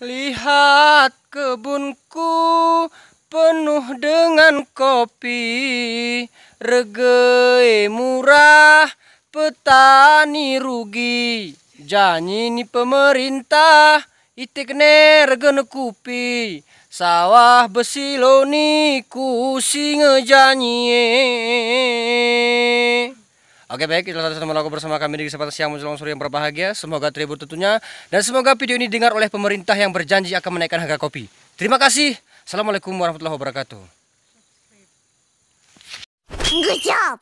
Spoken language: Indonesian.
Lihat kebunku penuh dengan kopi Reggae murah, petani rugi Janji ni pemerintah, itikne regene kupi Sawah besiloni kusi ngejanyie Oke baik, kita tetap melaku bersama kami di kesempatan siang menjelang sore yang berbahagia. Semoga terhibur tentunya. Dan semoga video ini dengar oleh pemerintah yang berjanji akan menaikkan harga kopi. Terima kasih. Assalamualaikum warahmatullahi wabarakatuh. Good job.